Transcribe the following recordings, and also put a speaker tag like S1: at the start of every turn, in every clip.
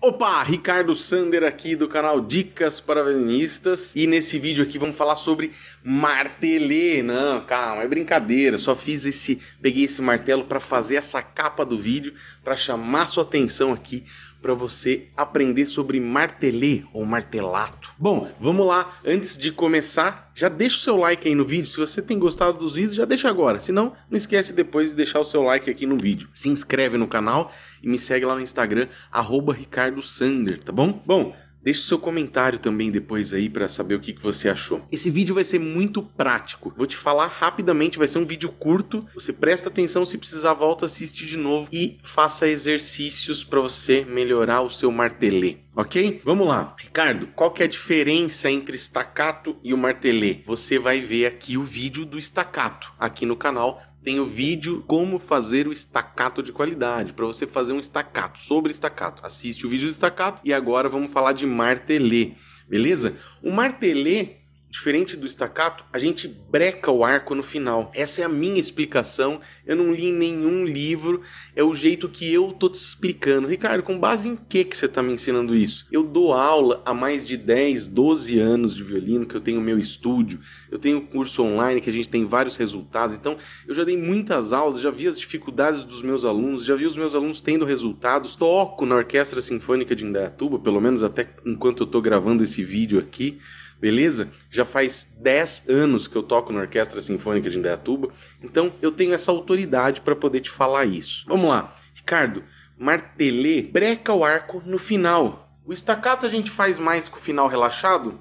S1: Opa, Ricardo Sander aqui do canal Dicas para Violinistas e nesse vídeo aqui vamos falar sobre martelê. Não, calma, é brincadeira. Só fiz esse, peguei esse martelo para fazer essa capa do vídeo para chamar sua atenção aqui para você aprender sobre martelê ou martelato. Bom, vamos lá. Antes de começar, já deixa o seu like aí no vídeo. Se você tem gostado dos vídeos, já deixa agora. Se não, não esquece depois de deixar o seu like aqui no vídeo. Se inscreve no canal e me segue lá no Instagram, arroba Ricardo Sander, tá bom? Bom, Deixe seu comentário também depois aí para saber o que, que você achou. Esse vídeo vai ser muito prático. Vou te falar rapidamente, vai ser um vídeo curto. Você presta atenção, se precisar volta, assiste de novo e faça exercícios para você melhorar o seu martelê. Ok? Vamos lá. Ricardo, qual que é a diferença entre estacato e o martelê? Você vai ver aqui o vídeo do estacato aqui no canal tem o vídeo como fazer o estacato de qualidade, para você fazer um estacato, sobre estacato. Assiste o vídeo do estacato e agora vamos falar de martelê, beleza? O martelê Diferente do staccato, a gente breca o arco no final. Essa é a minha explicação. Eu não li nenhum livro, é o jeito que eu tô te explicando. Ricardo, com base em que que você tá me ensinando isso? Eu dou aula há mais de 10, 12 anos de violino, que eu tenho meu estúdio, eu tenho curso online que a gente tem vários resultados. Então, eu já dei muitas aulas, já vi as dificuldades dos meus alunos, já vi os meus alunos tendo resultados. Toco na Orquestra Sinfônica de Indaiatuba, pelo menos até enquanto eu tô gravando esse vídeo aqui beleza? Já faz 10 anos que eu toco na Orquestra Sinfônica de Indaiatuba, então eu tenho essa autoridade para poder te falar isso. Vamos lá, Ricardo, martelê breca o arco no final. O estacato a gente faz mais com o final relaxado?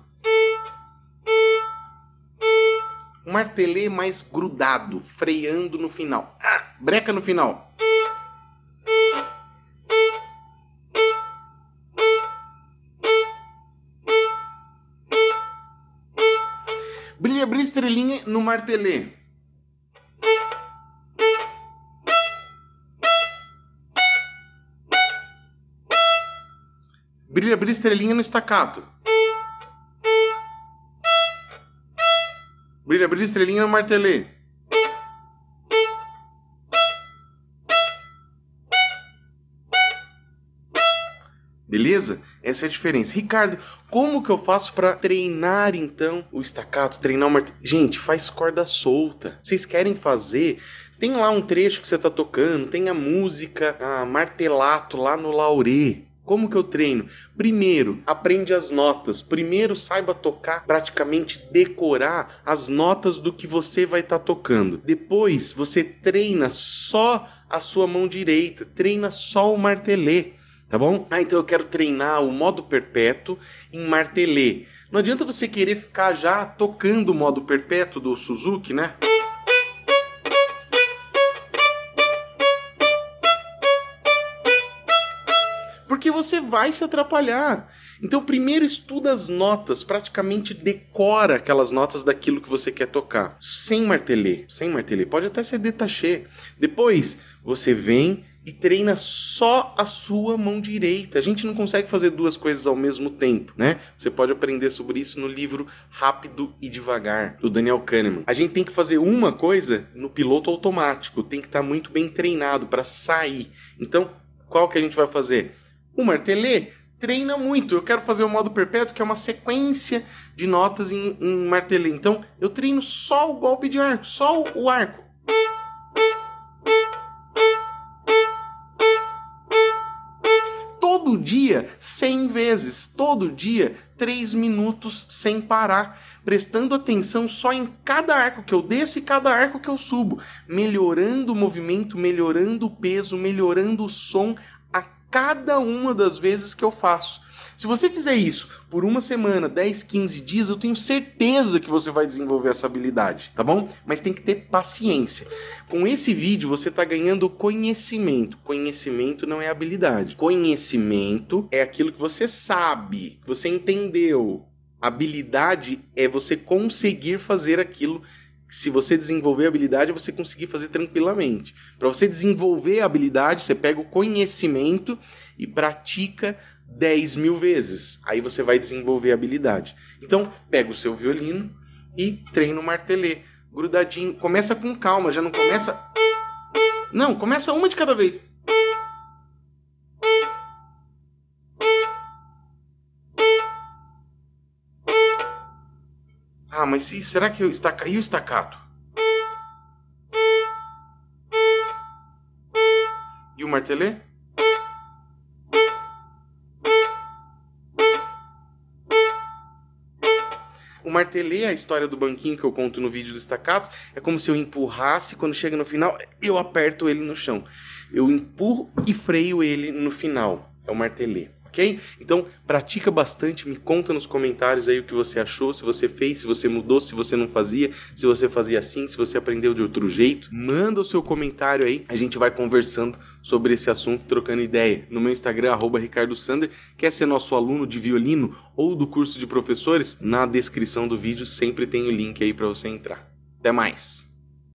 S1: O martelê mais grudado, freando no final. Ah, breca no final. Brilha, brilha estrelinha no martelê. Brilha, brilha estrelinha no estacato. Brilha, brilha estrelinha no martelê. Beleza? Essa é a diferença. Ricardo, como que eu faço para treinar então o estacato, treinar o martelo? Gente, faz corda solta. Vocês querem fazer? Tem lá um trecho que você tá tocando, tem a música, a martelato lá no laurê. Como que eu treino? Primeiro, aprende as notas. Primeiro, saiba tocar, praticamente decorar as notas do que você vai estar tá tocando. Depois, você treina só a sua mão direita, treina só o martelê tá bom? Ah, então eu quero treinar o modo perpétuo em martelê Não adianta você querer ficar já tocando o modo perpétuo do Suzuki, né? Porque você vai se atrapalhar. Então, primeiro estuda as notas, praticamente decora aquelas notas daquilo que você quer tocar. Sem martelê sem martelê Pode até ser detachê. Depois, você vem e treina só a sua mão direita. A gente não consegue fazer duas coisas ao mesmo tempo, né? Você pode aprender sobre isso no livro Rápido e Devagar, do Daniel Kahneman. A gente tem que fazer uma coisa no piloto automático, tem que estar tá muito bem treinado para sair. Então, qual que a gente vai fazer? O martelê treina muito. Eu quero fazer o modo perpétuo, que é uma sequência de notas em, em Então, eu treino só o golpe de arco, só o arco dia 100 vezes, todo dia, 3 minutos sem parar, prestando atenção só em cada arco que eu desço e cada arco que eu subo, melhorando o movimento, melhorando o peso, melhorando o som a cada uma das vezes que eu faço. Se você fizer isso por uma semana, 10, 15 dias, eu tenho certeza que você vai desenvolver essa habilidade, tá bom? Mas tem que ter paciência. Com esse vídeo você está ganhando conhecimento. Conhecimento não é habilidade. Conhecimento é aquilo que você sabe, que você entendeu. Habilidade é você conseguir fazer aquilo se você desenvolver a habilidade, você conseguir fazer tranquilamente. Para você desenvolver a habilidade, você pega o conhecimento e pratica 10 mil vezes. Aí você vai desenvolver a habilidade. Então, pega o seu violino e treina o martelê. Grudadinho. Começa com calma, já não começa. Não, começa uma de cada vez. Ah, mas se, será que eu estaca... e o estacato? E o martelê? o martelê, a história do banquinho que eu conto no vídeo do estacato, é como se eu empurrasse, quando chega no final, eu aperto ele no chão. Eu empurro e freio ele no final. É o martelê. Então, pratica bastante, me conta nos comentários aí o que você achou, se você fez, se você mudou, se você não fazia, se você fazia assim, se você aprendeu de outro jeito. Manda o seu comentário aí, a gente vai conversando sobre esse assunto, trocando ideia. No meu Instagram, arroba Ricardo Sander, quer ser nosso aluno de violino ou do curso de professores? Na descrição do vídeo sempre tem o link aí para você entrar. Até mais!